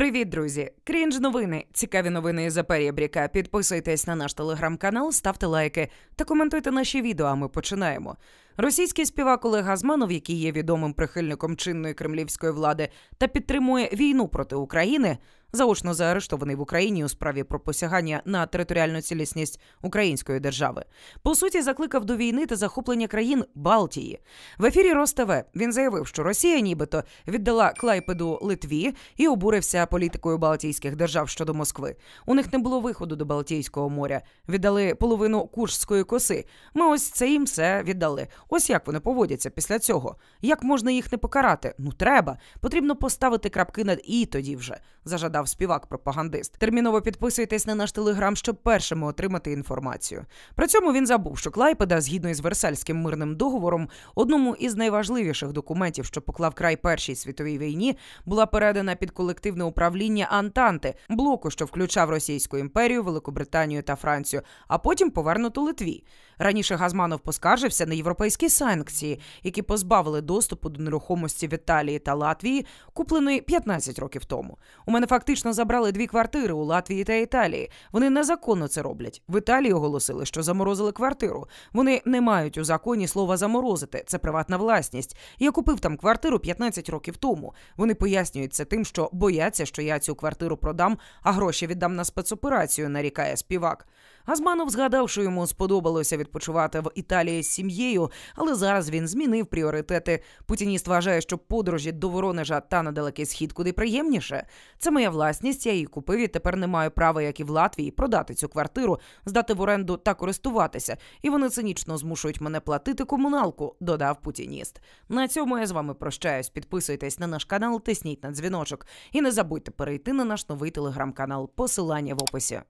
Привіт, друзі! Крінж новини. Цікаві новини із Запорєбріка. Підписуйтесь на наш телеграм-канал, ставте лайки та коментуйте наші відео. а Ми починаємо. Російський співак Олег Газманов, який є відомим прихильником чинної кремлівської влади та підтримує війну проти України, заочно заарештований в Україні у справі про посягання на територіальну цілісність української держави. По суті, закликав до війни та захоплення країн Балтії. В ефірі РосТВ він заявив, що Росія, нібито, віддала Клайпеду Литві і обурився політикою Балтійських держав щодо Москви. У них не було виходу до Балтійського моря. Віддали половину Куршської коси. Ми ось це їм все віддали. Ось як вони поводяться після цього. Як можна їх не покарати? Ну треба. Потрібно поставити крапки над і тоді вже зажадав нагадав співак-пропагандист. Терміново підписуйтесь на наш телеграм, щоб першими отримати інформацію. При цьому він забув, що Клайпеда, згідно із Версальським мирним договором, одному із найважливіших документів, що поклав край першій світовій війні, була передана під колективне управління Антанти, блоку, що включав Російську імперію, Великобританію та Францію, а потім повернуто Литві. Раніше Газманов поскаржився на європейські санкції, які позбавили доступу до нерухомості в Італії та Латвії, купленої 15 років тому. У мене факти фактично забрали дві квартири у Латвії та Італії. Вони незаконно це роблять. В Італії оголосили, що заморозили квартиру. Вони не мають у законі слова заморозити. Це приватна власність. Я купив там квартиру 15 років тому. Вони пояснюють це тим, що бояться, що я цю квартиру продам, а гроші віддам на спецоперацію. Нарікає співак. Газманов згадав, що йому сподобалося відпочивати в Італії з сім'єю, але зараз він змінив пріоритети. Путініст вважає, що подорожі до Воронежа та на далекий схід куди приємніше. Це моя власність власність, я її купив і тепер не маю права, як і в Латвії, продати цю квартиру, здати в оренду та користуватися. І вони цинічно змушують мене платити комуналку, додав путініст. На цьому я з вами прощаюсь. Підписуйтесь на наш канал, тисніть на дзвіночок. І не забудьте перейти на наш новий телеграм-канал. Посилання в описі.